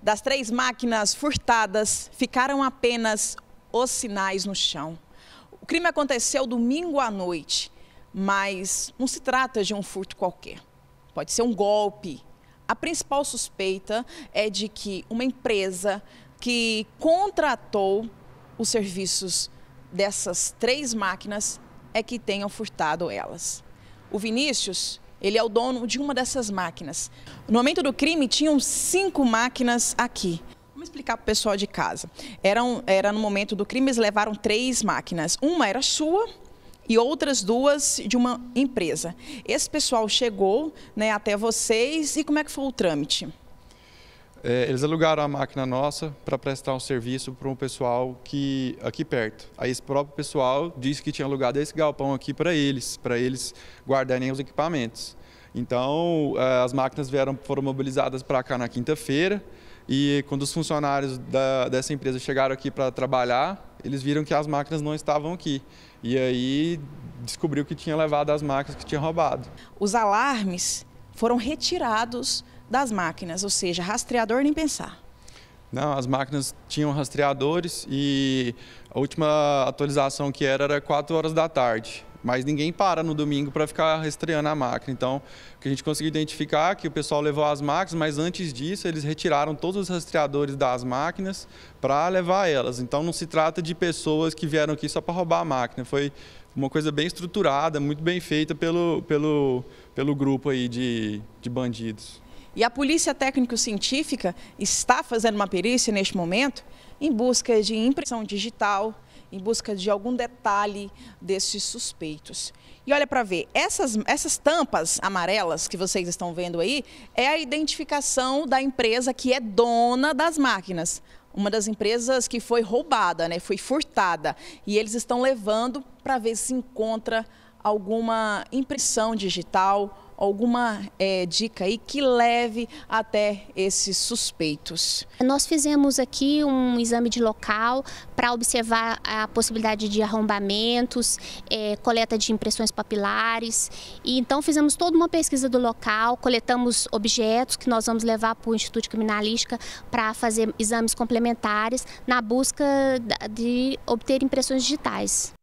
Das três máquinas furtadas, ficaram apenas os sinais no chão. O crime aconteceu domingo à noite, mas não se trata de um furto qualquer. Pode ser um golpe. A principal suspeita é de que uma empresa que contratou os serviços dessas três máquinas é que tenham furtado elas. O Vinícius ele é o dono de uma dessas máquinas. No momento do crime, tinham cinco máquinas aqui. Vamos explicar para o pessoal de casa. Eram, era no momento do crime, eles levaram três máquinas. Uma era sua e outras duas de uma empresa. Esse pessoal chegou né, até vocês e como é que foi o trâmite? É, eles alugaram a máquina nossa para prestar um serviço para um pessoal que aqui perto. Aí esse próprio pessoal disse que tinha alugado esse galpão aqui para eles, para eles guardarem os equipamentos. Então é, as máquinas vieram, foram mobilizadas para cá na quinta-feira e quando os funcionários da, dessa empresa chegaram aqui para trabalhar, eles viram que as máquinas não estavam aqui. E aí descobriu que tinha levado as máquinas que tinha roubado. Os alarmes foram retirados das máquinas, ou seja, rastreador nem pensar. Não, as máquinas tinham rastreadores e a última atualização que era era 4 horas da tarde. Mas ninguém para no domingo para ficar rastreando a máquina. Então, o que a gente conseguiu identificar é que o pessoal levou as máquinas, mas antes disso eles retiraram todos os rastreadores das máquinas para levar elas. Então, não se trata de pessoas que vieram aqui só para roubar a máquina. Foi uma coisa bem estruturada, muito bem feita pelo, pelo, pelo grupo aí de, de bandidos. E a Polícia Técnico-Científica está fazendo uma perícia neste momento em busca de impressão digital, em busca de algum detalhe desses suspeitos. E olha para ver, essas, essas tampas amarelas que vocês estão vendo aí é a identificação da empresa que é dona das máquinas. Uma das empresas que foi roubada, né? foi furtada. E eles estão levando para ver se encontra alguma impressão digital, alguma é, dica aí que leve até esses suspeitos? Nós fizemos aqui um exame de local para observar a possibilidade de arrombamentos, é, coleta de impressões papilares. E então fizemos toda uma pesquisa do local, coletamos objetos que nós vamos levar para o Instituto de Criminalística para fazer exames complementares na busca de obter impressões digitais.